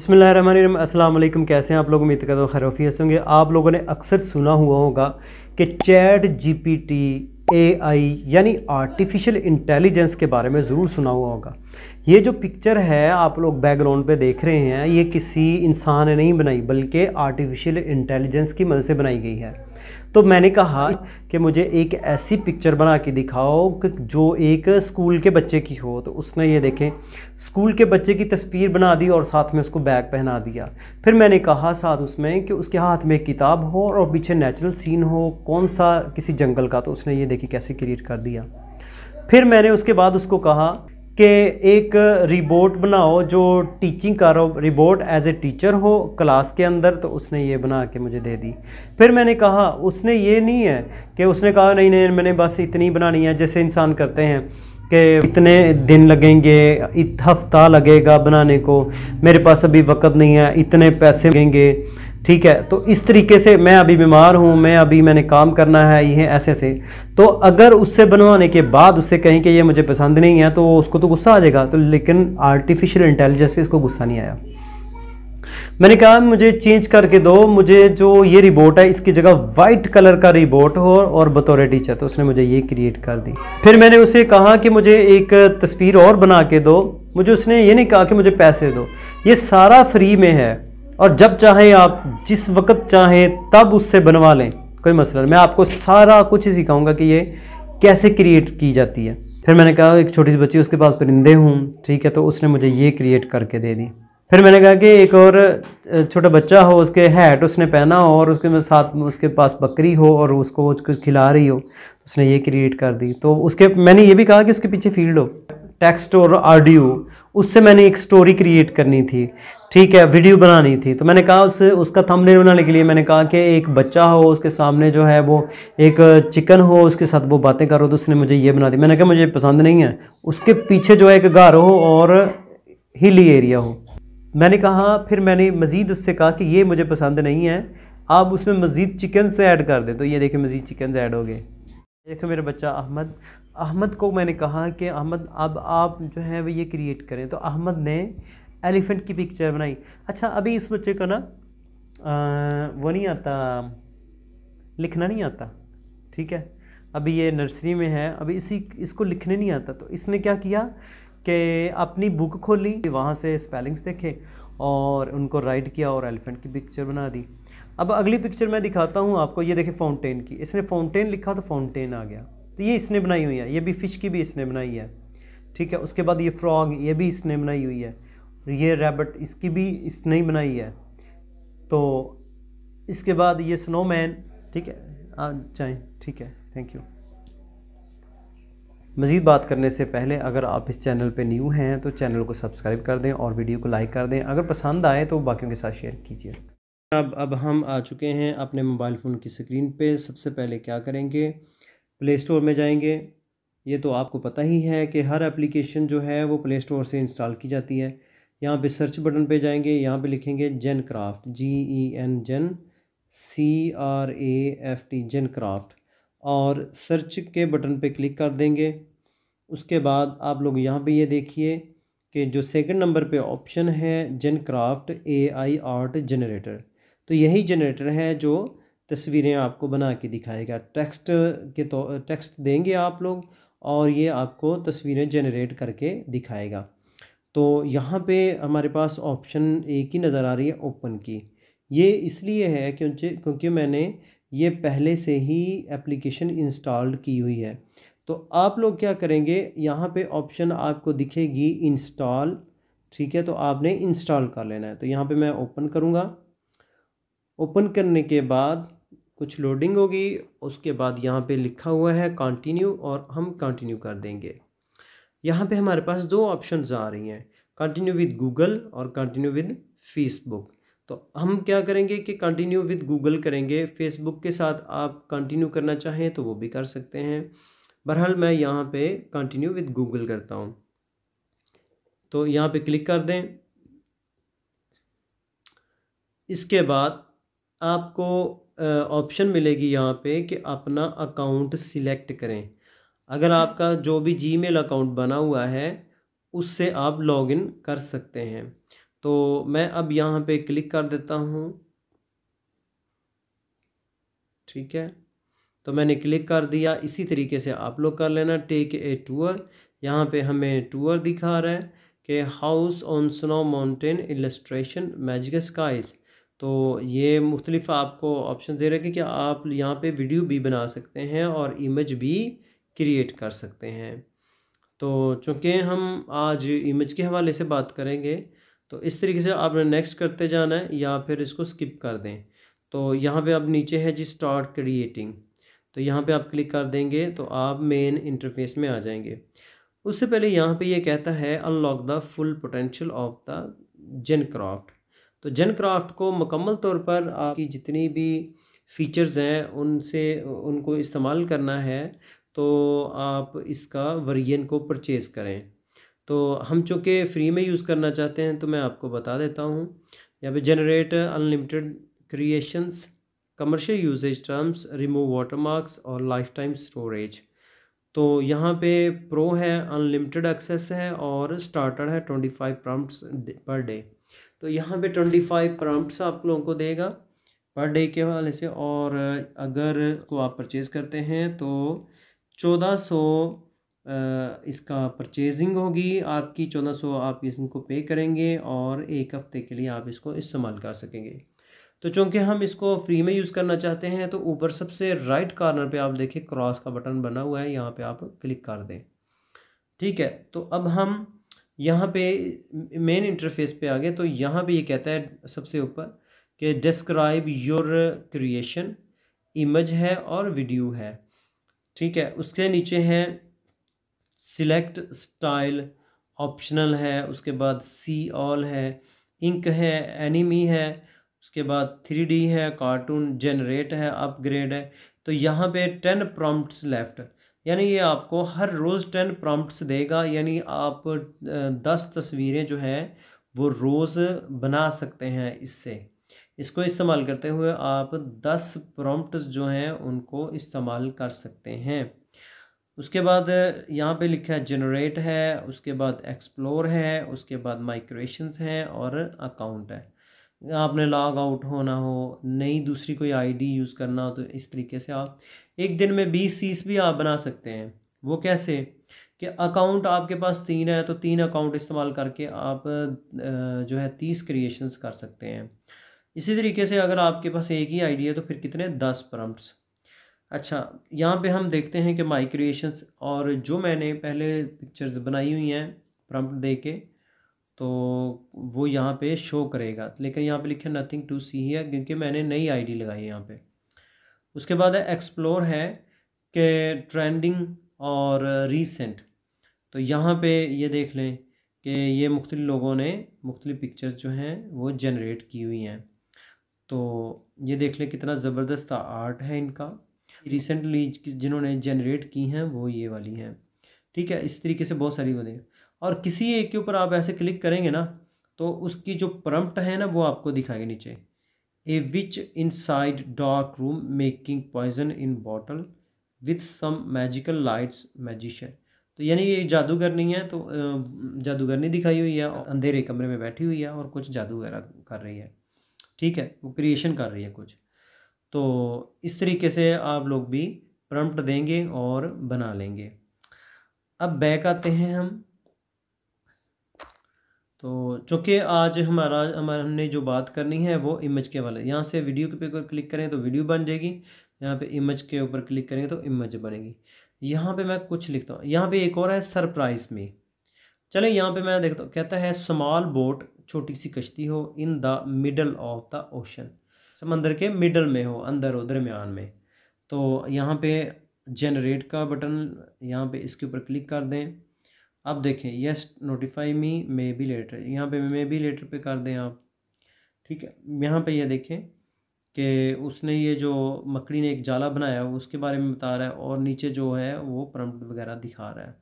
बसमिल अस्सलाम कैसे हैं आप लोग उम्मीद करता हूँ से होंगे आप लोगों ने अक्सर सुना हुआ होगा कि चैट जीपीटी एआई यानी आर्टिफिशियल इंटेलिजेंस के बारे में ज़रूर सुना हुआ होगा ये जो पिक्चर है आप लोग बैकग्राउंड पे देख रहे हैं ये किसी इंसान ने नहीं बनाई बल्कि आर्टिफिशियल इंटेलिजेंस की मदद से बनाई गई है तो मैंने कहा कि मुझे एक ऐसी पिक्चर बना के दिखाओ कि जो एक स्कूल के बच्चे की हो तो उसने ये देखें स्कूल के बच्चे की तस्वीर बना दी और साथ में उसको बैग पहना दिया फिर मैंने कहा साथ उसमें कि उसके हाथ में किताब हो और पीछे नेचुरल सीन हो कौन सा किसी जंगल का तो उसने ये देखी कैसे क्रिएट कर दिया फिर मैंने उसके बाद उसको कहा कि एक रिबोट बनाओ जो टीचिंग करो रिबोट एज ए टीचर हो क्लास के अंदर तो उसने ये बना के मुझे दे दी फिर मैंने कहा उसने ये नहीं है कि उसने कहा नहीं नहीं मैंने बस इतनी बनानी है जैसे इंसान करते हैं कि इतने दिन लगेंगे इत हफ्ता लगेगा बनाने को मेरे पास अभी वक्त नहीं है इतने पैसे लगेंगे ठीक है तो इस तरीके से मैं अभी बीमार हूँ मैं अभी मैंने काम करना है ये ऐसे ऐसे तो अगर उससे बनवाने के बाद उससे कहें कि ये मुझे पसंद नहीं है तो उसको तो गुस्सा आ जाएगा तो लेकिन आर्टिफिशियल इंटेलिजेंस से इसको गुस्सा नहीं आया मैंने कहा मुझे चेंज करके दो मुझे जो ये रिबोट है इसकी जगह वाइट कलर का रिबोट हो और बतौर टीचर तो उसने मुझे ये क्रिएट कर दी फिर मैंने उसे कहा कि मुझे एक तस्वीर और बना के दो मुझे उसने ये नहीं कहा कि मुझे पैसे दो ये सारा फ्री में है और जब चाहें आप जिस वक्त चाहें तब उससे बनवा लें कोई मसला नहीं मैं आपको सारा कुछ ही सिखाऊंगा कि ये कैसे क्रिएट की जाती है फिर मैंने कहा एक छोटी सी बच्ची उसके पास परिंदे हूँ ठीक है तो उसने मुझे ये क्रिएट करके दे दी फिर मैंने कहा कि एक और छोटा बच्चा हो उसके हैट उसने पहना हो और उसके साथ उसके पास बकरी हो और उसको कुछ खिला रही हो तो उसने ये क्रिएट कर दी तो उसके मैंने ये भी कहा कि उसके पीछे फील्ड हो टेक्स्ट और ऑडियो उससे मैंने एक स्टोरी क्रिएट करनी थी ठीक है वीडियो बनानी थी तो मैंने कहा उस उसका थंबनेल बनाने के लिए मैंने कहा कि एक बच्चा हो उसके सामने जो है वो एक चिकन हो उसके साथ वो बातें करो तो उसने मुझे ये बना दी मैंने कहा मुझे पसंद नहीं है उसके पीछे जो है एक घर हो और हिली एरिया हो मैंने कहा फिर मैंने मज़ीद उससे कहा कि ये मुझे पसंद नहीं है आप उसमें मज़ीद चिकन से ऐड कर दें तो ये देखें मज़ीद चिकन ऐड हो गए देखो मेरा बच्चा अहमद अहमद को मैंने कहा कि अहमद अब आप जो है वो ये क्रिएट करें तो अहमद ने एलिफेंट की पिक्चर बनाई अच्छा अभी इस बच्चे का ना वो नहीं आता लिखना नहीं आता ठीक है अभी ये नर्सरी में है अभी इसी इसको लिखने नहीं आता तो इसने क्या किया कि अपनी बुक खोली वहाँ से स्पेलिंग्स देखे और उनको राइट किया और एलिफेंट की पिक्चर बना दी अब अगली पिक्चर मैं दिखाता हूँ आपको ये देखे फाउंटेन की इसने फाउंटेन लिखा तो फाउंटेन आ गया तो ये इसने बनाई हुई है ये भी फ़िश की भी इसने बनाई है ठीक है उसके बाद ये फ्रॉग ये भी इसने बनाई हुई है तो ये रैबिट इसकी भी इसने ही बनाई है तो इसके बाद ये स्नोमैन ठीक है आ जाए ठीक है थैंक यू मज़ीद बात करने से पहले अगर आप इस चैनल पे न्यू हैं तो चैनल को सब्सक्राइब कर दें और वीडियो को लाइक कर दें अगर पसंद आए तो बाकियों के साथ शेयर कीजिए अब अब हम आ चुके हैं अपने मोबाइल फ़ोन की स्क्रीन पे सबसे पहले क्या करेंगे प्ले स्टोर में जाएंगे ये तो आपको पता ही है कि हर एप्लीकेशन जो है वो प्ले स्टोर से इंस्टॉल की जाती है यहाँ पे सर्च बटन पे जाएंगे यहाँ पे लिखेंगे Gencraft G E N gen C R A F T Gencraft और सर्च के बटन पे क्लिक कर देंगे उसके बाद आप लोग यहाँ पे ये देखिए कि जो सेकंड नंबर पे ऑप्शन है Gencraft A I art generator तो यही जनरेटर है जो तस्वीरें आपको बना के दिखाएगा टेक्स्ट के तो टेक्स्ट देंगे आप लोग और ये आपको तस्वीरें जनरेट करके दिखाएगा तो यहाँ पे हमारे पास ऑप्शन एक ही नज़र आ रही है ओपन की ये इसलिए है क्योंकि क्योंकि मैंने ये पहले से ही एप्लीकेशन इंस्टॉल्ड की हुई है तो आप लोग क्या करेंगे यहाँ पे ऑप्शन आपको दिखेगी इंस्टॉल ठीक है तो आपने इंस्टॉल कर लेना है तो यहाँ पे मैं ओपन करूँगा ओपन करने के बाद कुछ लोडिंग होगी उसके बाद यहाँ पे लिखा हुआ है कंटिन्यू और हम कंटिन्यू कर देंगे यहाँ पे हमारे पास दो ऑप्शन आ रही हैं कंटिन्यू विद गूगल और कंटिन्यू विद फेसबुक तो हम क्या करेंगे कि कंटिन्यू विद गूगल करेंगे फेसबुक के साथ आप कंटिन्यू करना चाहें तो वो भी कर सकते हैं बहरहाल मैं यहाँ पे कंटिन्यू विद गूगल करता हूँ तो यहाँ पे क्लिक कर दें इसके बाद आपको ऑप्शन मिलेगी यहाँ पे कि अपना अकाउंट सिलेक्ट करें अगर आपका जो भी जी अकाउंट बना हुआ है उससे आप लॉगिन कर सकते हैं तो मैं अब यहाँ पे क्लिक कर देता हूँ ठीक है तो मैंने क्लिक कर दिया इसी तरीके से आप लोग कर लेना टेक ए टूर यहाँ पे हमें टूर दिखा रहा है कि house on snow mountain illustration magic skies तो ये मुख्तलिफ आपको ऑप्शन दे रहे हैं कि आप यहाँ पे वीडियो भी बना सकते हैं और इमेज भी क्रिएट कर सकते हैं तो चूँकि हम आज इमेज के हवाले से बात करेंगे तो इस तरीके से आपने नेक्स्ट करते जाना है या फिर इसको स्किप कर दें तो यहाँ पे आप नीचे है जी स्टार्ट क्रिएटिंग तो यहाँ पे आप क्लिक कर देंगे तो आप मेन इंटरफेस में आ जाएंगे उससे पहले यहाँ पे ये यह कहता है unlock the full potential of the Gencraft तो जेन क्राफ्ट को मकम्मल तौर पर आपकी जितनी भी फीचर्स हैं उनसे उनको इस्तेमाल करना है तो आप इसका वर्जन को परचेज़ करें तो हम चूँकि फ्री में यूज़ करना चाहते हैं तो मैं आपको बता देता हूँ यहाँ पे generate unlimited creations commercial usages terms remove water marks और लाइफ टाइम स्टोरेज तो यहाँ पे प्रो है अनलिमिटेड एक्सेस है और स्टार्टर है twenty five prompts per day तो यहाँ पे ट्वेंटी फाइव प्रॉम्प्ट्स आप लोगों को देगा पर डे के हवाले से और अगर को आप परचेज़ करते हैं तो चौदह सौ इसका परचेजिंग होगी आपकी चौदह सौ आप इसको पे करेंगे और एक हफ़्ते के लिए आप इसको इस्तेमाल कर सकेंगे तो चूंकि हम इसको फ्री में यूज़ करना चाहते हैं तो ऊपर सबसे राइट कॉर्नर पे आप देखें क्रॉस का बटन बना हुआ है यहाँ पे आप क्लिक कर दें ठीक है तो अब हम यहाँ पे मेन इंटरफेस पे आ गए तो यहाँ पे ये यह कहता है सबसे ऊपर कि डिस्क्राइब योर क्रिएशन इमेज है और वीडियो है ठीक है उसके नीचे है सिलेक्ट स्टाइल ऑप्शनल है उसके बाद सी ऑल है इंक है एनिमी है उसके बाद थ्री डी है कार्टून जनरेट है अपग्रेड है तो यहाँ पे टेन प्रॉम्प्ट्स लेफ्ट यानी ये आपको हर रोज़ टेन प्रॉम्प्ट्स देगा यानी आप दस तस्वीरें जो हैं वो रोज़ बना सकते हैं इससे इसको इस्तेमाल करते हुए आप 10 प्रॉम्प्ट जो हैं उनको इस्तेमाल कर सकते हैं उसके बाद यहाँ पे लिखा है जनरेट है उसके बाद एक्सप्लोर है उसके बाद माइग्रेशंस हैं और अकाउंट है आपने लॉग आउट होना हो नई दूसरी कोई आईडी यूज़ करना हो तो इस तरीके से आप एक दिन में बीस तीस भी आप बना सकते हैं वो कैसे कि अकाउंट आपके पास तीन है तो तीन अकाउंट इस्तेमाल करके आप जो है तीस क्रिएशंस कर सकते हैं इसी तरीके से अगर आपके पास एक ही आइडिया तो फिर कितने दस प्रम्प्ट्स अच्छा यहाँ पे हम देखते हैं कि माई क्रिएशंस और जो मैंने पहले पिक्चर्स बनाई हुई हैं प्रम्प्ट दे के तो वो यहाँ पे शो करेगा लेकिन यहाँ पे लिखा नथिंग टू सी है क्योंकि मैंने नई आईडी लगाई है यहाँ पे उसके बाद है एक्सप्लोर है कि ट्रेंडिंग और रीसेंट तो यहाँ पे ये देख लें कि ये मुख्तलि लोगों ने मुख्तलि पिक्चर्स जो हैं वो जनरेट की हुई हैं तो ये देख लें कितना ज़बरदस्त आर्ट है इनका रिसेंटली जिन्होंने जनरेट की हैं वो ये वाली हैं ठीक है इस तरीके से बहुत सारी बने और किसी एक के ऊपर आप ऐसे क्लिक करेंगे ना तो उसकी जो प्रम्प्ट है ना वो आपको दिखाएगी नीचे a witch inside dark room making poison in bottle with some magical lights magician तो यानी ये जादूगर नहीं है तो जादूगरनी दिखाई हुई है अंधेरे कमरे में बैठी हुई है और कुछ जादू वगैरह कर रही है ठीक है वो क्रिएशन कर रही है कुछ तो इस तरीके से आप लोग भी प्रम्प्ट देंगे और बना लेंगे अब बैक आते हैं हम तो चूँकि आज हमारा हमारे हमने जो बात करनी है वो इमेज के वाले यहाँ से वीडियो के ऊपर क्लिक करें तो वीडियो बन जाएगी यहाँ पे इमेज के ऊपर क्लिक करेंगे तो इमेज बनेगी यहाँ पे मैं कुछ लिखता हूँ यहाँ पे एक और है सरप्राइज़ में चले यहाँ पे मैं देखता हूँ कहता है स्मॉल बोट छोटी सी कश्ती हो in the middle of the ocean समंदर के मिडल में हो अंदर हो दरमियान में तो यहाँ पे जनरेट का बटन यहाँ पे इसके ऊपर क्लिक कर दें अब देखें yes notify me maybe later यहाँ पे मे बी लेटर पे कर दें आप ठीक है यहाँ पे ये यह देखें कि उसने ये जो मकड़ी ने एक जाला बनाया है उसके बारे में बता रहा है और नीचे जो है वो प्रम्प्ट वगैरह दिखा रहा है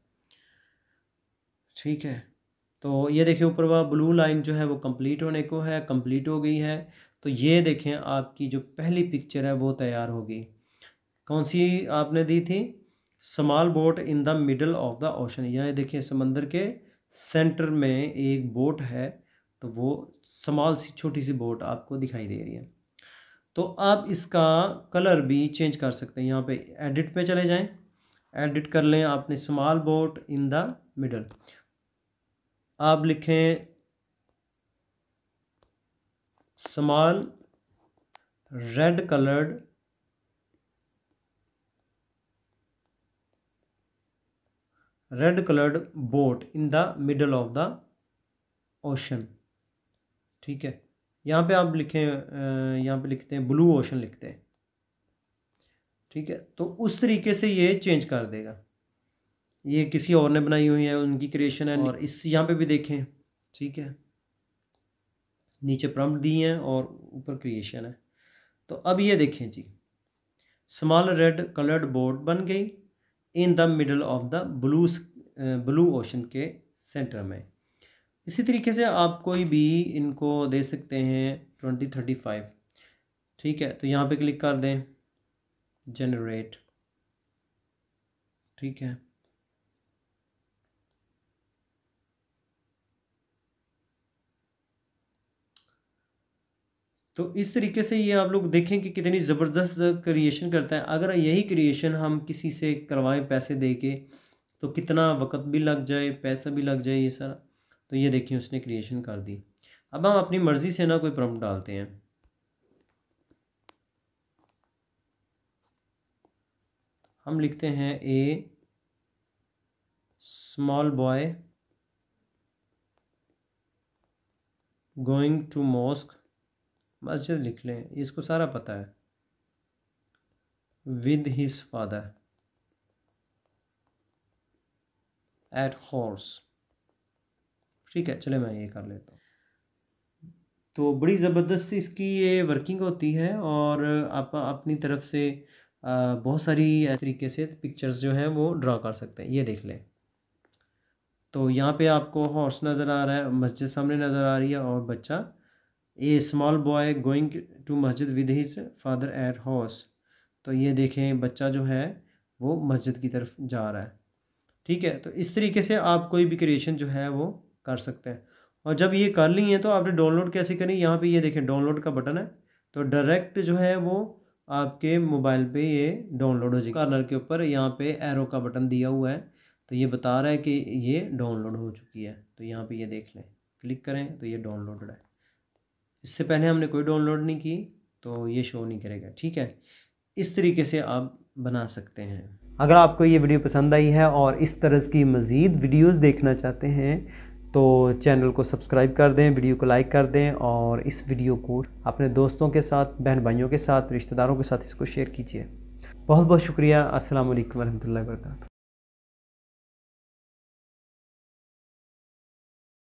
ठीक है तो ये देखिए ऊपर वाला ब्लू लाइन जो है वो कंप्लीट होने को है कंप्लीट हो गई है तो ये देखें आपकी जो पहली पिक्चर है वो तैयार होगी कौन सी आपने दी थी small boat in the middle of the ocean यहाँ देखिए समंदर के सेंटर में एक बोट है तो वो स्मॉल सी छोटी सी बोट आपको दिखाई दे रही है तो आप इसका कलर भी चेंज कर सकते हैं यहाँ पे एडिट पे चले जाएं एडिट कर लें आपने small boat in the middle आप लिखें small red coloured red coloured boat in the middle of the ocean ठीक है यहाँ पे आप लिखें यहाँ पे लिखते हैं ब्लू ओशन लिखते हैं ठीक है तो उस तरीके से ये चेंज कर देगा ये किसी और ने बनाई हुई है उनकी क्रिएशन है और इस यहाँ पे भी देखें ठीक है नीचे प्रम्प्ट दी हैं और ऊपर क्रिएशन है तो अब ये देखें जी स्मॉल रेड कलर्ड बोर्ड बन गई in the middle of the blue blue ocean के सेंटर में इसी तरीके से आप कोई भी इनको दे सकते हैं ट्वेंटी थर्टी फाइव ठीक है तो यहाँ पे क्लिक कर दें जनरेट ठीक है तो इस तरीके से ये आप लोग देखें कि कितनी ज़बरदस्त क्रिएशन करता है अगर यही क्रिएशन हम किसी से करवाएं पैसे दे के तो कितना वक़्त भी लग जाए पैसा भी लग जाए ये सारा तो ये देखिए उसने क्रिएशन कर दी अब हम अपनी मर्ज़ी से ना कोई प्रॉम्प्ट डालते हैं हम लिखते हैं a small boy going to mosque मस्जिद लिख लें इसको सारा पता है with his father at horse ठीक है चले मैं ये कर लेता हूँ तो बड़ी ज़बरदस्त इसकी ये वर्किंग होती है और आप अपनी तरफ से बहुत सारी तरीके से पिक्चर्स जो हैं वो ड्रा कर सकते हैं ये देख लें तो यहाँ पे आपको हॉर्स नज़र आ रहा है मस्जिद सामने नज़र आ रही है और बच्चा a small boy going to masjid with his father at house तो ये देखें बच्चा जो है वो मस्जिद की तरफ जा रहा है ठीक है तो इस तरीके से आप कोई भी क्रिएशन जो है वो कर सकते हैं और जब ये कर ली है तो आपने डाउनलोड कैसे करें यहाँ पे ये देखें डाउनलोड का बटन है तो डायरेक्ट जो है वो आपके मोबाइल पे ये डाउनलोड हो जाएगी कार्नर के ऊपर यहाँ पे एरो का बटन दिया हुआ है तो ये बता रहा है कि ये डाउनलोड हो चुकी है तो यहाँ पे ये देख लें क्लिक करें तो ये डाउनलोड है इससे पहले हमने कोई डाउनलोड नहीं की तो ये शो नहीं करेगा ठीक है इस तरीके से आप बना सकते हैं अगर आपको ये वीडियो पसंद आई है और इस तरह की मज़ीद वीडियोस देखना चाहते हैं तो चैनल को सब्सक्राइब कर दें वीडियो को लाइक कर दें और इस वीडियो को अपने दोस्तों के साथ बहन भाइयों के साथ रिश्तेदारों के साथ इसको शेयर कीजिए बहुत बहुत शुक्रिया असल वरहमल वर्का